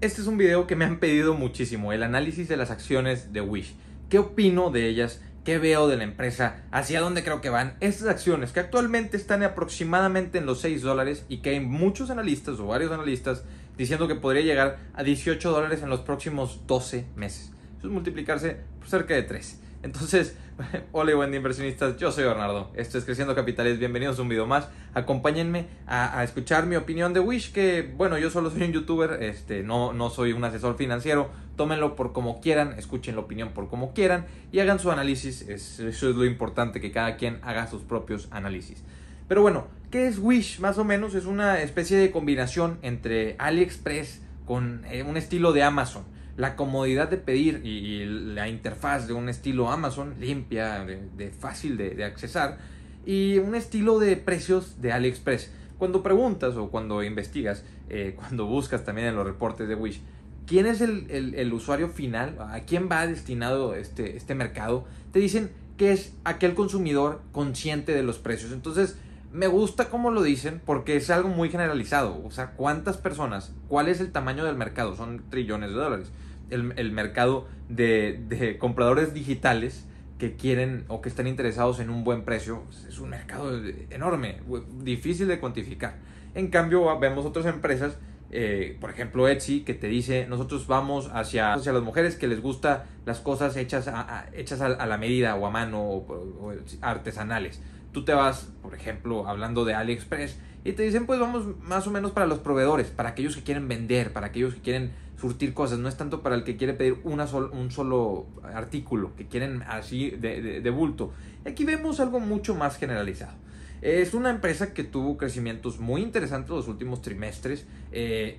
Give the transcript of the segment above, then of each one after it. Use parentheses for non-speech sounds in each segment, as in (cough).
Este es un video que me han pedido muchísimo, el análisis de las acciones de Wish. ¿Qué opino de ellas? ¿Qué veo de la empresa? ¿Hacia dónde creo que van? Estas acciones que actualmente están aproximadamente en los 6 dólares y que hay muchos analistas o varios analistas diciendo que podría llegar a 18 dólares en los próximos 12 meses. Eso es multiplicarse por cerca de 3. Entonces, (laughs) hola y buen día inversionistas, yo soy Bernardo, esto es Creciendo Capitales, bienvenidos a un video más, acompáñenme a, escuchar mi opinión de Wish, que bueno, yo solo soy un youtuber, este, no, no soy un asesor financiero, tómenlo por como quieran, escuchen la opinión por como quieran y hagan su análisis, eso es lo importante, que cada quien haga sus propios análisis. Pero bueno, ¿qué es Wish? Más o menos es una especie de combinación entre AliExpress con eh, un estilo de Amazon la comodidad de pedir y, la interfaz de un estilo Amazon limpia, de, fácil de, accesar y un estilo de precios de AliExpress. Cuando preguntas o cuando investigas, eh, (laughs) cuando buscas también en los reportes de Wish, quién es el, usuario final, a quién va destinado este, este mercado, te dicen que es aquel consumidor consciente de los precios. Entonces, me gusta cómo lo dicen porque es algo muy generalizado. O sea, ¿cuántas personas? ¿Cuál es el tamaño del mercado? Son trillones de dólares el, mercado de, compradores digitales que quieren o que están interesados en un buen precio. Pues, es un mercado enorme, difícil de cuantificar. En cambio, vemos otras empresas, eh, por ejemplo Etsy, que te dice, nosotros vamos hacia, hacia las mujeres que les gusta las cosas hechas a, hechas a, la medida o a mano o artesanales. Tú te vas, por ejemplo, hablando de AliExpress, y te dicen, pues vamos más o menos para los proveedores, para aquellos que quieren vender, para aquellos que quieren surtir cosas, no es tanto para el que quiere pedir una un solo artículo, que quieren así de, bulto. Aquí vemos algo mucho más generalizado. Es una empresa que tuvo crecimientos muy interesantes los últimos trimestres, eh,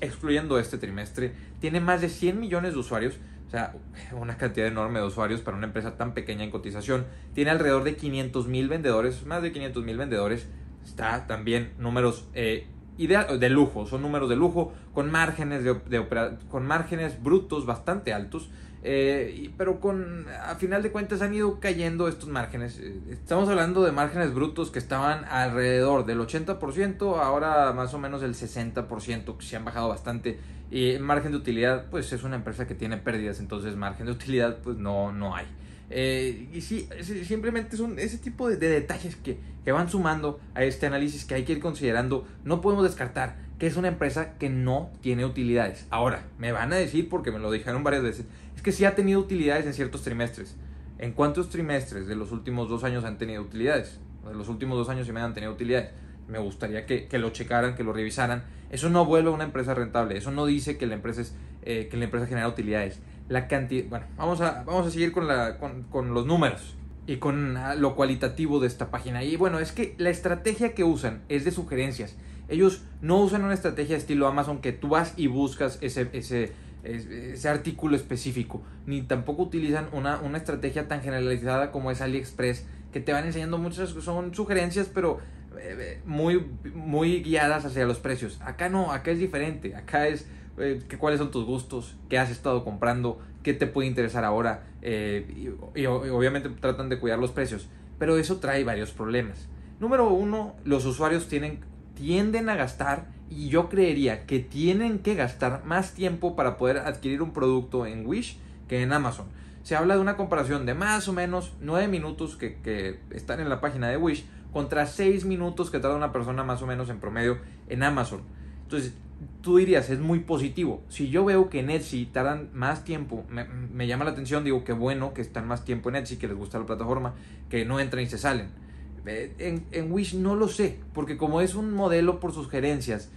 excluyendo este trimestre. Tiene más de 100 millones de usuarios, o sea, una cantidad enorme de usuarios para una empresa tan pequeña en cotización. Tiene alrededor de 500 mil vendedores, más de 500 mil vendedores. Está también números eh, de lujo, son números de lujo, con márgenes, de, con márgenes brutos bastante altos, eh, pero con, a final de cuentas han ido cayendo estos márgenes. Eh, estamos hablando de márgenes brutos que estaban alrededor del 80%, ahora más o menos el 60%, que se han bajado bastante. Y margen de utilidad, pues es una empresa que tiene pérdidas, entonces margen de utilidad, pues no, no hay. Eh, y sí, simplemente son ese tipo de, detalles que, que, van sumando a este análisis que hay que ir considerando. No podemos descartar que es una empresa que no tiene utilidades. Ahora, me van a decir, porque me lo dijeron varias veces, es que sí ha tenido utilidades en ciertos trimestres. ¿En cuántos trimestres de los últimos dos años han tenido utilidades? De los últimos dos años se me han tenido utilidades. Me gustaría que, lo checaran, que lo revisaran. Eso no vuelve a una empresa rentable. Eso no dice que la empresa, es, eh, que la empresa genera utilidades la cantidad... Bueno, vamos a, vamos a seguir con, la, con, los números y con ah, lo cualitativo de esta página. Y bueno, es que la estrategia que usan es de sugerencias. Ellos no usan una estrategia estilo Amazon que tú vas y buscas ese, ese, artículo específico. Ni tampoco utilizan una, una, estrategia tan generalizada como es AliExpress, que te van enseñando muchas, son sugerencias, pero eh, eh, muy, muy guiadas hacia los precios. Acá no, acá es diferente. Acá es eh, cuáles son tus gustos, qué has estado comprando, qué te puede interesar ahora. Eh, y, obviamente tratan de cuidar los precios. Pero eso trae varios problemas. Número uno, los usuarios tienen, tienden a gastar y yo creería que tienen que gastar más tiempo para poder adquirir un producto en Wish que en Amazon. Se habla de una comparación de más o menos 9 minutos que, que están en la página de Wish contra 6 minutos que tarda una persona más o menos en promedio en Amazon. Entonces, tú dirías, es muy positivo. Si yo veo que en Etsy tardan más tiempo, me, llama la atención, digo que bueno que están más tiempo en Etsy, que les gusta la plataforma, que no entran y se salen. Eh, en, en Wish no lo sé, porque como es un modelo por sugerencias,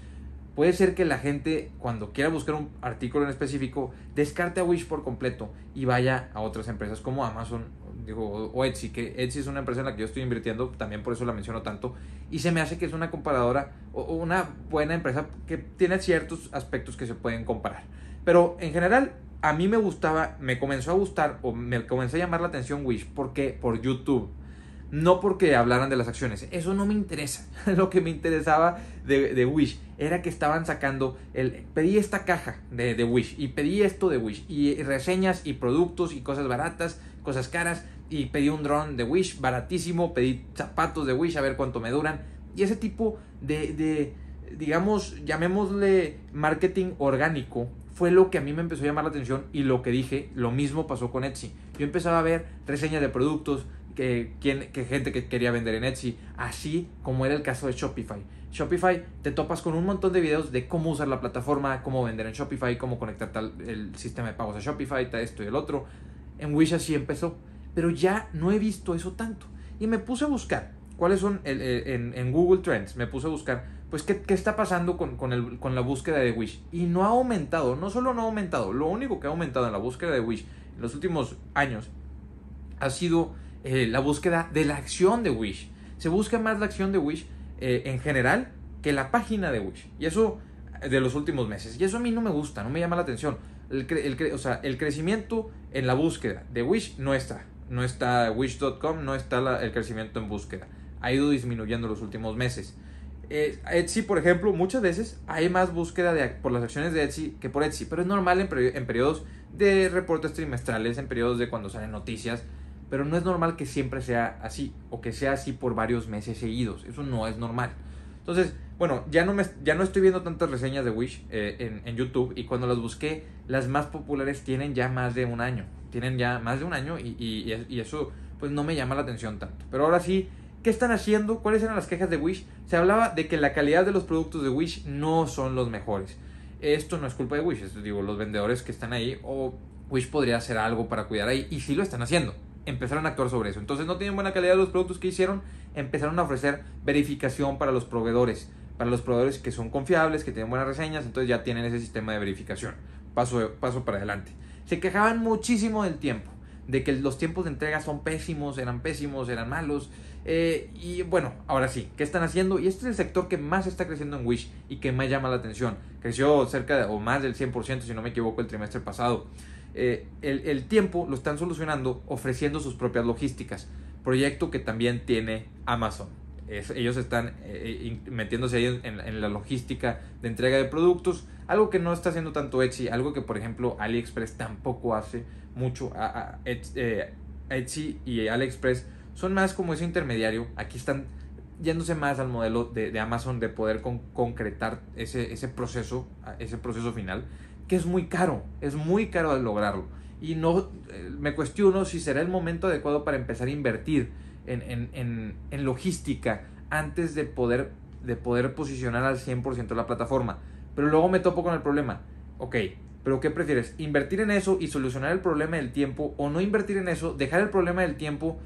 Puede ser que la gente, cuando quiera buscar un artículo en específico, descarte a Wish por completo y vaya a otras empresas como Amazon digo, o Etsy, que Etsy es una empresa en la que yo estoy invirtiendo, también por eso la menciono tanto, y se me hace que es una comparadora o una buena empresa que tiene ciertos aspectos que se pueden comparar. Pero en general, a mí me gustaba, me comenzó a gustar o me comenzó a llamar la atención Wish porque por YouTube no porque hablaran de las acciones. Eso no me interesa. (laughs) Lo que me interesaba de, Wish era que estaban sacando el... Pedí esta caja de, Wish y pedí esto de Wish y reseñas y productos y cosas baratas, cosas caras y pedí un dron de Wish baratísimo, pedí zapatos de Wish a ver cuánto me duran y ese tipo de, de digamos, llamémosle marketing orgánico fue lo que a mí me empezó a llamar la atención y lo que dije, lo mismo pasó con Etsy. Yo empezaba a ver reseñas de productos, que, gente que quería vender en Etsy, así como era el caso de Shopify. Shopify, te topas con un montón de videos de cómo usar la plataforma, cómo vender en Shopify, cómo conectar el sistema de pagos a Shopify, esto y el otro. En Wish así empezó, pero ya no he visto eso tanto. Y me puse a buscar cuáles son en, Google Trends, me puse a buscar, pues, qué, está pasando con, con la búsqueda de Wish. Y no ha aumentado, no solo no ha aumentado, lo único que ha aumentado en la búsqueda de Wish en los últimos años ha sido eh, la búsqueda de la acción de Wish. Se busca más la acción de Wish eh, en general que la página de Wish. Y eso eh, de los últimos meses. Y eso a mí no me gusta, no me llama la atención. El, o sea, el crecimiento en la búsqueda de Wish no está. No está Wish.com, no está el crecimiento en búsqueda. Ha ido disminuyendo los últimos meses. Eh, Etsy, por ejemplo, muchas veces hay más búsqueda de, por las acciones de Etsy que por Etsy, pero es normal en, en periodos de reportes trimestrales, en periodos de cuando salen noticias, pero no es normal que siempre sea así o que sea así por varios meses seguidos. Eso no es normal. Entonces, bueno, ya no, me, ya no estoy viendo tantas reseñas de Wish eh, en, YouTube y cuando las busqué, las más populares tienen ya más de un año. Tienen ya más de un año y, eso pues no me llama la atención tanto. Pero ahora sí, ¿qué están haciendo? ¿Cuáles eran las quejas de Wish? Se hablaba de que la calidad de los productos de Wish no son los mejores. Esto no es culpa de Wish, esto digo, los vendedores que están ahí o Wish podría hacer algo para cuidar ahí y sí lo están haciendo empezaron a actuar sobre eso. Entonces no tienen buena calidad los productos que hicieron, empezaron a ofrecer verificación para los proveedores, para los proveedores que son confiables, que tienen buenas reseñas, entonces ya tienen ese sistema de verificación. Paso, paso para adelante. Se quejaban muchísimo del tiempo, de que los tiempos de entrega son pésimos, eran pésimos, eran malos. Eh, y bueno, ahora sí, ¿qué están haciendo? Y este es el sector que más está creciendo en Wish y que más llama la atención. Creció cerca o más del 100%, si no me equivoco, el trimestre pasado. Eh, el, tiempo lo están solucionando ofreciendo sus propias logísticas, proyecto que también tiene Amazon. ellos están eh, eh, metiéndose ahí en, la logística de entrega de productos, algo que no está haciendo tanto Etsy, algo que por ejemplo AliExpress tampoco hace mucho. y AliExpress son más como ese intermediario, aquí están yéndose más al modelo de, Amazon de poder concretar ese, ese proceso final es muy caro, es muy caro lograrlo. Y no eh, me cuestiono si será el momento adecuado para empezar a invertir en, logística antes de poder, de poder posicionar al 100% la plataforma. Pero luego me topo con el problema. Ok, pero ¿qué prefieres? ¿Invertir en eso y solucionar el problema del tiempo o no invertir en eso, dejar el problema del tiempo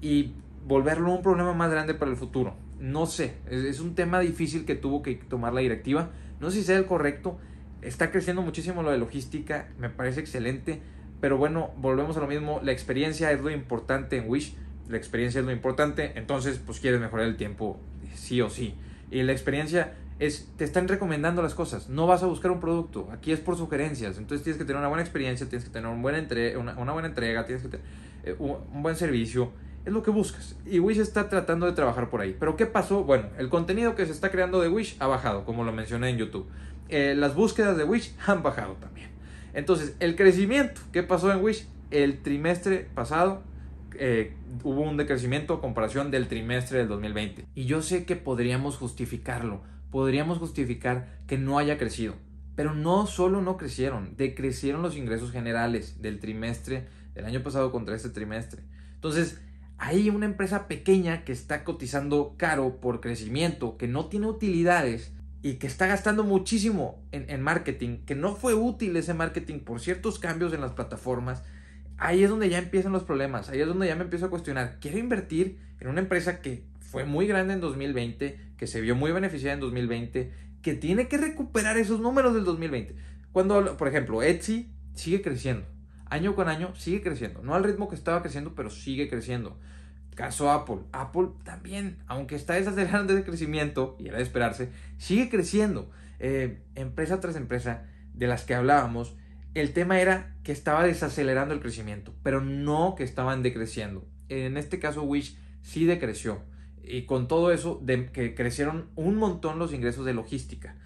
y volverlo un problema más grande para el futuro? No sé, es, un tema difícil que tuvo que tomar la directiva. No sé si sea el correcto, está creciendo muchísimo lo de logística, me parece excelente, pero bueno, volvemos a lo mismo, la experiencia es lo importante en Wish, la experiencia es lo importante, entonces pues quieres mejorar el tiempo sí o sí. Y la experiencia es, te están recomendando las cosas, no vas a buscar un producto, aquí es por sugerencias, entonces tienes que tener una buena experiencia, tienes que tener una buena, entrega, tienes que tener eh, un buen servicio, es lo que buscas. Y Wish está tratando de trabajar por ahí. Pero ¿qué pasó? Bueno, el contenido que se está creando de Wish ha bajado, como lo mencioné en YouTube. Eh, las búsquedas de Wish han bajado también. Entonces, el crecimiento, ¿qué pasó en Wish? El trimestre pasado eh, hubo un decrecimiento a comparación del trimestre del 2020. Y yo sé que podríamos justificarlo, podríamos justificar que no haya crecido, pero no solo no crecieron, decrecieron los ingresos generales del trimestre del año pasado contra este trimestre. Entonces, hay una empresa pequeña que está cotizando caro por crecimiento, que no tiene utilidades, y que está gastando muchísimo en, en, marketing, que no fue útil ese marketing por ciertos cambios en las plataformas, ahí es donde ya empiezan los problemas, ahí es donde ya me empiezo a cuestionar, quiero invertir en una empresa que fue muy grande en 2020, que se vio muy beneficiada en 2020, que tiene que recuperar esos números del 2020. Cuando, por ejemplo, Etsy sigue creciendo, año con año sigue creciendo, no al ritmo que estaba creciendo, pero sigue creciendo. Caso Apple. Apple también, aunque está desacelerando el crecimiento, y era de esperarse, sigue creciendo. Eh, empresa tras empresa de las que hablábamos, el tema era que estaba desacelerando el crecimiento, pero no que estaban decreciendo. En este caso, Wish sí decreció. Y con todo eso, que crecieron un montón los ingresos de logística.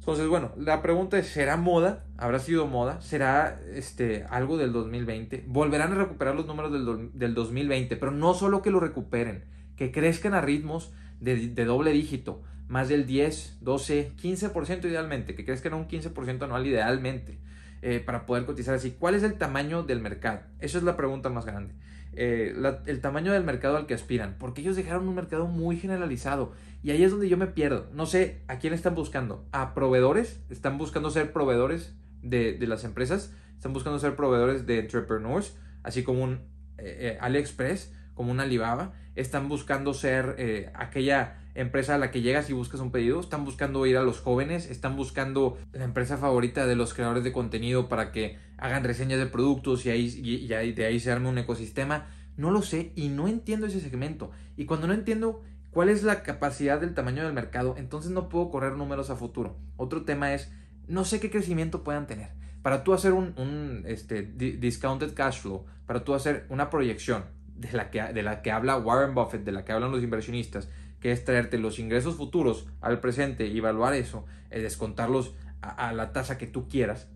Entonces, bueno, la pregunta es, ¿será moda? ¿Habrá sido moda? ¿Será este, algo del 2020? Volverán a recuperar los números del, del 2020, pero no solo que lo recuperen, que crezcan a ritmos de, doble dígito, más del 10, 12, 15% idealmente, que crezcan a un 15% anual idealmente, eh, para poder cotizar así. ¿Cuál es el tamaño del mercado? Esa es la pregunta más grande. Eh, el tamaño del mercado al que aspiran, porque ellos dejaron un mercado muy generalizado y ahí es donde yo me pierdo. No sé a quién están buscando, a proveedores, están buscando ser proveedores de, las empresas, están buscando ser proveedores de entrepreneurs, así como un eh, eh, AliExpress, como un Alibaba, están buscando ser aquella empresa a la que llegas y buscas un pedido, están buscando ir a los jóvenes, están buscando la empresa favorita de los creadores de contenido para que hagan reseñas de productos y, ahí, de ahí se arme un ecosistema. No lo sé y no entiendo ese segmento. Y cuando no entiendo cuál es la capacidad del tamaño del mercado, entonces no puedo correr números a futuro. Otro tema es, no sé qué crecimiento puedan tener. Para tú hacer un, este, discounted cash flow, para tú hacer una proyección de la, que, de la que habla Warren Buffett, de la que hablan los inversionistas, que es traerte los ingresos futuros al presente y evaluar eso, y eh, descontarlos a, la tasa que tú quieras,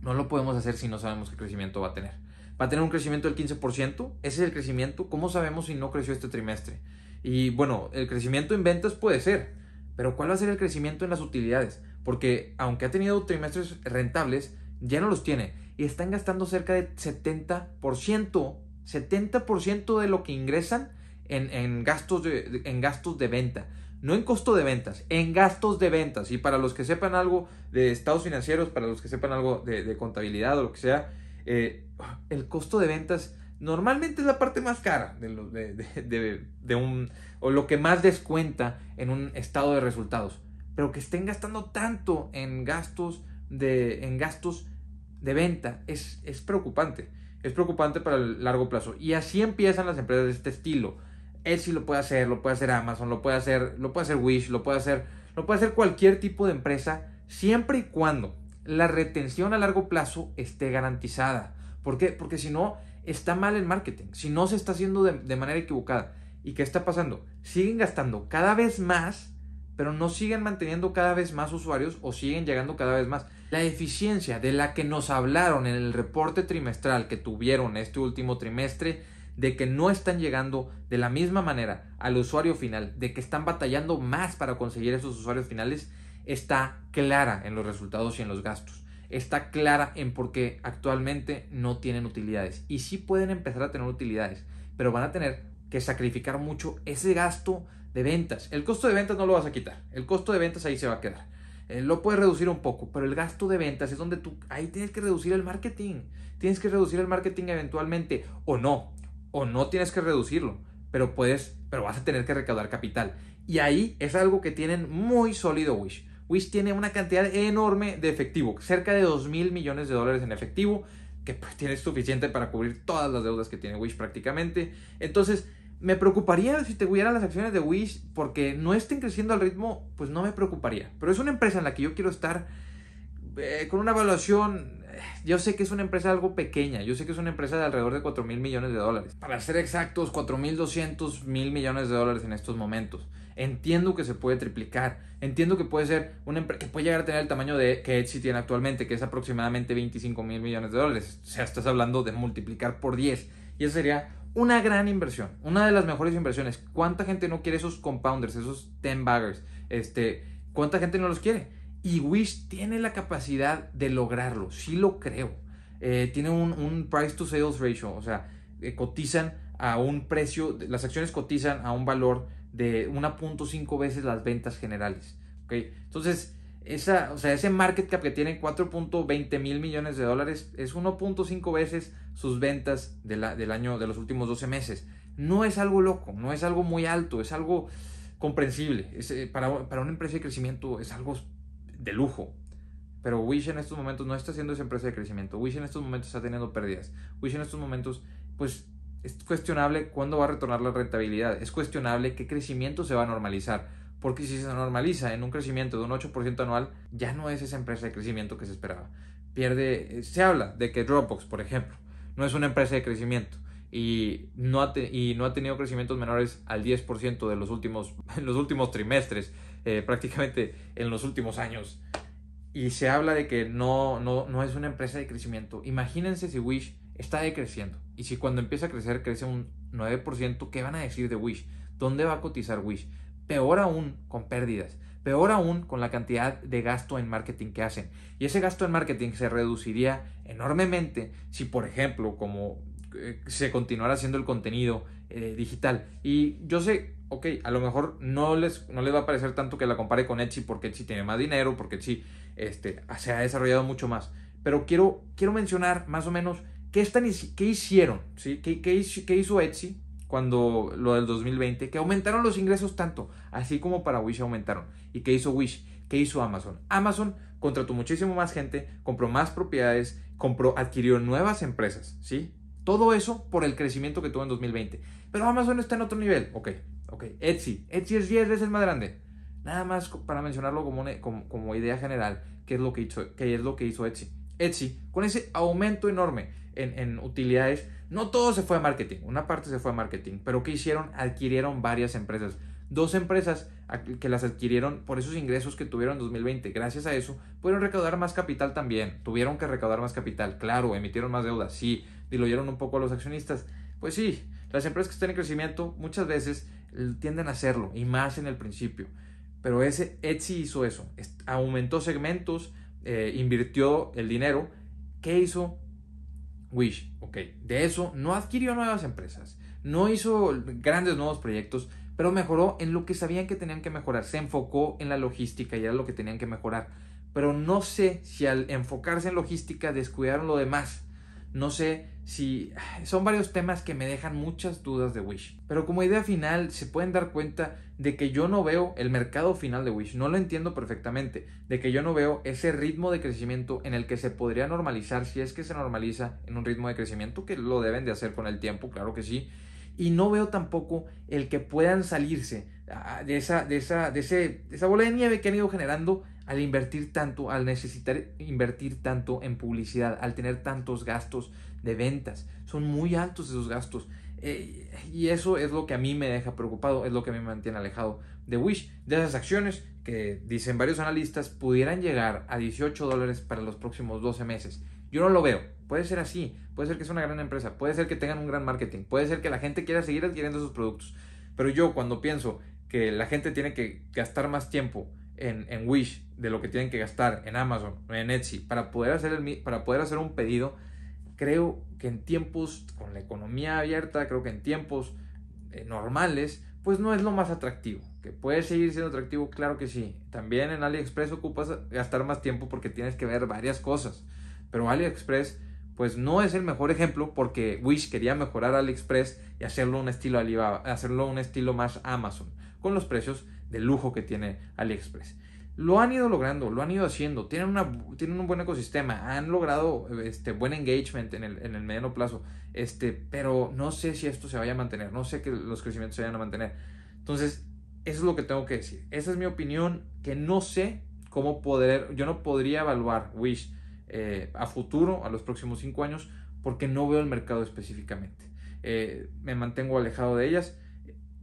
no lo podemos hacer si no sabemos qué crecimiento va a tener. Va a tener un crecimiento del 15%, ese es el crecimiento, ¿cómo sabemos si no creció este trimestre? Y bueno, el crecimiento en ventas puede ser, pero ¿cuál va a ser el crecimiento en las utilidades? Porque aunque ha tenido trimestres rentables, ya no los tiene y están gastando cerca de 70%, 70% de lo que ingresan en, gastos de, en gastos de venta. No en costo de ventas, en gastos de ventas. Y para los que sepan algo de estados financieros, para los que sepan algo de, contabilidad o lo que sea, eh, el costo de ventas normalmente es la parte más cara de, de, un o lo que más descuenta en un estado de resultados pero que estén gastando tanto en gastos de en gastos de venta es preocupante es preocupante para el largo plazo y así empiezan las empresas de este estilo Etsy lo puede hacer, lo puede hacer Amazon, lo puede hacer, lo puede hacer Wish, lo puede hacer, lo puede hacer cualquier tipo de empresa, siempre y cuando la retención a largo plazo esté garantizada. ¿Por qué? Porque si no, está mal el marketing, si no se está haciendo de, de manera equivocada. ¿Y qué está pasando? Siguen gastando cada vez más, pero no siguen manteniendo cada vez más usuarios o siguen llegando cada vez más. La eficiencia de la que nos hablaron en el reporte trimestral que tuvieron este último trimestre de que no están llegando de la misma manera al usuario final, de que están batallando más para conseguir esos usuarios finales, está clara en los resultados y en los gastos. Está clara en por qué actualmente no tienen utilidades. Y sí pueden empezar a tener utilidades, pero van a tener que sacrificar mucho ese gasto de ventas. El costo de ventas no lo vas a quitar. El costo de ventas ahí se va a quedar. Eh, lo puedes reducir un poco, pero el gasto de ventas es donde tú, ahí tienes que reducir el marketing. Tienes que reducir el marketing eventualmente o no o no tienes que reducirlo, pero puedes, pero vas a tener que recaudar capital. Y ahí es algo que tienen muy sólido Wish. Wish tiene una cantidad enorme de efectivo, cerca de 2 mil millones de dólares en efectivo, que pues, tiene suficiente para cubrir todas las deudas que tiene Wish prácticamente. Entonces, me preocuparía si te hubieran las acciones de Wish porque no estén creciendo al ritmo, pues no me preocuparía. Pero es una empresa en la que yo quiero estar eh, con una evaluación yo sé que es una empresa algo pequeña, yo sé que es una empresa de alrededor de 4 mil millones de dólares. Para ser exactos, 4 mil 200 mil millones de dólares en estos momentos. Entiendo que se puede triplicar, entiendo que puede ser una empresa que puede llegar a tener el tamaño de que Etsy tiene actualmente, que es aproximadamente 25 mil millones de dólares. O sea, estás hablando de multiplicar por 10. Y eso sería una gran inversión, una de las mejores inversiones. ¿Cuánta gente no quiere esos compounders, esos 10 baggers? Este, ¿Cuánta gente no los quiere? Y Wish tiene la capacidad de lograrlo, sí lo creo. Eh, tiene un, price to sales ratio, o sea, eh, cotizan a un precio, las acciones cotizan a un valor de 1.5 veces las ventas generales. Entonces, esa, o sea, ese market cap que tiene 4.20 mil millones de dólares es 1.5 veces sus ventas del año, de los últimos 12 meses. No es algo loco, no es algo muy alto, es algo comprensible. Eh, para una empresa de crecimiento es algo de lujo. Pero Wish en estos momentos no está siendo esa empresa de crecimiento. Wish en estos momentos está teniendo pérdidas. Wish en estos momentos, pues es cuestionable cuándo va a retornar la rentabilidad. Es cuestionable qué crecimiento se va a normalizar. Porque si se normaliza en un crecimiento de un 8% anual, ya no es esa empresa de crecimiento que se esperaba. Pierde, eh, se habla de que Dropbox, por ejemplo, no es una empresa de crecimiento y no ha, tenido crecimientos menores al 10% de los últimos, (laughs) en los últimos trimestres eh, prácticamente en los últimos años. Y se habla de que no, no, es una empresa de crecimiento. Imagínense si Wish está decreciendo. Y si cuando empieza a crecer crece un 9%, ¿qué van a decir de Wish? ¿Dónde va a cotizar Wish? Peor aún con pérdidas. Peor aún con la cantidad de gasto en marketing que hacen. Y ese gasto en marketing se reduciría enormemente si, por ejemplo, como eh, se continuara haciendo el contenido eh, digital. Y yo sé ok, a lo mejor no les, no les va a parecer tanto que la compare con Etsy porque Etsy tiene más dinero, porque Etsy este, se ha desarrollado mucho más. Pero quiero, quiero mencionar más o menos qué, están, qué hicieron, ¿sí? ¿Qué, qué, hizo Etsy cuando lo del 2020, que aumentaron los ingresos tanto, así como para Wish aumentaron. ¿Y qué hizo Wish? ¿Qué hizo Amazon? Amazon contrató muchísimo más gente, compró más propiedades, compró, adquirió nuevas empresas, ¿sí? Todo eso por el crecimiento que tuvo en 2020. Pero Amazon está en otro nivel, ok, Ok, Etsy. Etsy es 10 veces más grande. Nada más para mencionarlo como, como, idea general, qué es, lo que hizo, qué es lo que hizo Etsy. Etsy, con ese aumento enorme en, en utilidades, no todo se fue a marketing, una parte se fue a marketing, pero ¿qué hicieron? Adquirieron varias empresas dos empresas que las adquirieron por esos ingresos que tuvieron en 2020. Gracias a eso pudieron recaudar más capital también. Tuvieron que recaudar más capital, claro, emitieron más deuda, sí, diluyeron un poco a los accionistas. Pues sí, las empresas que están en crecimiento muchas veces tienden a hacerlo, y más en el principio. Pero ese Etsy hizo eso, aumentó segmentos, eh, invirtió el dinero. ¿Qué hizo Wish? Ok, de eso no adquirió nuevas empresas, no hizo grandes nuevos proyectos, pero mejoró en lo que sabían que tenían que mejorar. Se enfocó en la logística y era lo que tenían que mejorar. Pero no sé si al enfocarse en logística descuidaron lo demás. No sé si... Son varios temas que me dejan muchas dudas de Wish. Pero como idea final, se pueden dar cuenta de que yo no veo el mercado final de Wish. No lo entiendo perfectamente. De que yo no veo ese ritmo de crecimiento en el que se podría normalizar si es que se normaliza en un ritmo de crecimiento, que lo deben de hacer con el tiempo, claro que sí. Y no veo tampoco el que puedan salirse ah, de esa, de esa, de esa bola de nieve que han ido generando al invertir tanto, al necesitar invertir tanto en publicidad, al tener tantos gastos de ventas. Son muy altos esos gastos. Eh, y eso es lo que a mí me deja preocupado, es lo que a mí me mantiene alejado de Wish, de esas acciones que dicen varios analistas pudieran llegar a 18 dólares para los próximos 12 meses. Yo no lo veo, puede ser así, puede ser que sea una gran empresa, puede ser que tengan un gran marketing, puede ser que la gente quiera seguir adquiriendo sus productos, pero yo cuando pienso que la gente tiene que gastar más tiempo en, Wish de lo que tienen que gastar en Amazon, en Etsy, para poder hacer, el, para poder hacer un pedido, creo que en tiempos con la economía abierta, creo que en tiempos eh, normales, pues no es lo más atractivo. Que puede seguir siendo atractivo, claro que sí. También en AliExpress ocupas gastar más tiempo porque tienes que ver varias cosas. Pero AliExpress, pues no es el mejor ejemplo porque Wish quería mejorar AliExpress y hacerlo un estilo hacerlo un estilo más Amazon, con los precios del lujo que tiene AliExpress. Lo han ido logrando, lo han ido haciendo, tienen, un buen ecosistema, han logrado este, buen engagement en el, en mediano plazo, este, pero no sé si esto se vaya a mantener, no sé que los crecimientos se vayan a mantener. Entonces, eso es lo que tengo que decir. Esa es mi opinión, que no sé cómo poder, yo no podría evaluar Wish eh, a futuro, a los próximos cinco años, porque no veo el mercado específicamente. Eh, me mantengo alejado de ellas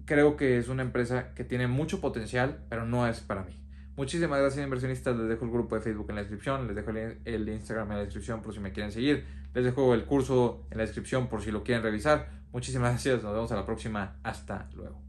creo que es una empresa que tiene mucho potencial, pero no es para mí. Muchísimas gracias inversionistas, les dejo el grupo de Facebook en la descripción, les dejo el, Instagram en la descripción por si me quieren seguir, les dejo el curso en la descripción por si lo quieren revisar. Muchísimas (laughs) gracias, nos vemos a la próxima, hasta luego.